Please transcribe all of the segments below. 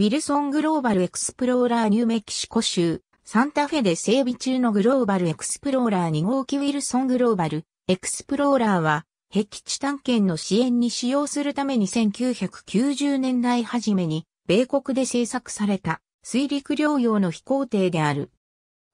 ウィルソングローバルエクスプローラーニューメキシコ州、サンタフェで整備中のグローバルエクスプローラー2号機ウィルソングローバルエクスプローラーは、壁地探検の支援に使用するために1990年代初めに、米国で製作された水陸両用の飛行艇である。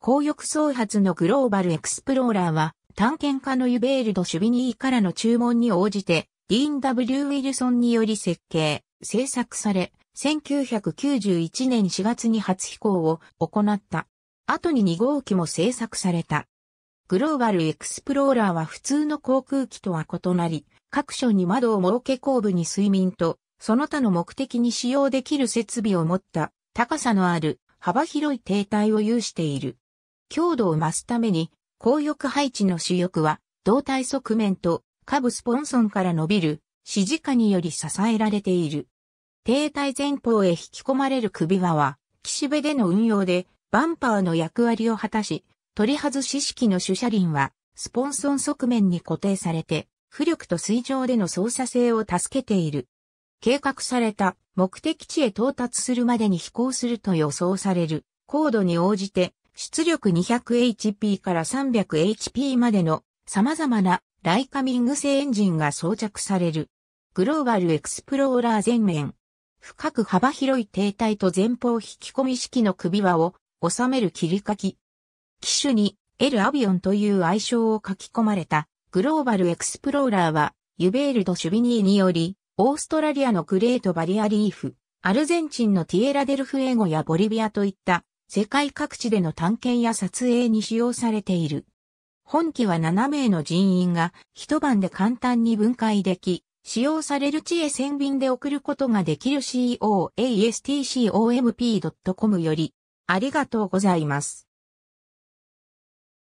高翼総発のグローバルエクスプローラーは、探検家のユベールド・シュビニーからの注文に応じて、ディーン・ W・ ウィルソンにより設計、製作され、1991年4月に初飛行を行った。後に2号機も製作された。グローバルエクスプローラーは普通の航空機とは異なり、各所に窓を設け後部に睡眠と、その他の目的に使用できる設備を持った高さのある幅広い停滞を有している。強度を増すために、高翼配置の主翼は、胴体側面と下部スポンソンから伸びる支持下により支えられている。停体前方へ引き込まれる首輪は、岸辺での運用で、バンパーの役割を果たし、取り外し式の主車輪は、スポンソン側面に固定されて、浮力と水上での操作性を助けている。計画された目的地へ到達するまでに飛行すると予想される高度に応じて出力 200HP から 300HP までの様々なライカミング製エンジンが装着される。グローバルエクスプローラー全面深く幅広い停滞と前方引き込み式の首輪を収める切り欠き。機種にエルアビオンという愛称を書き込まれたグローバルエクスプローラーはユベールド・シュビニーによりオーストラリアのグレート・バリアリーフ、アルゼンチンのティエラ・デルフエゴやボリビアといった世界各地での探検や撮影に使用されている。本機は7名の人員が一晩で簡単に分解でき、使用される地へ千便で送ることができる coastcomp.com よりありがとうございます。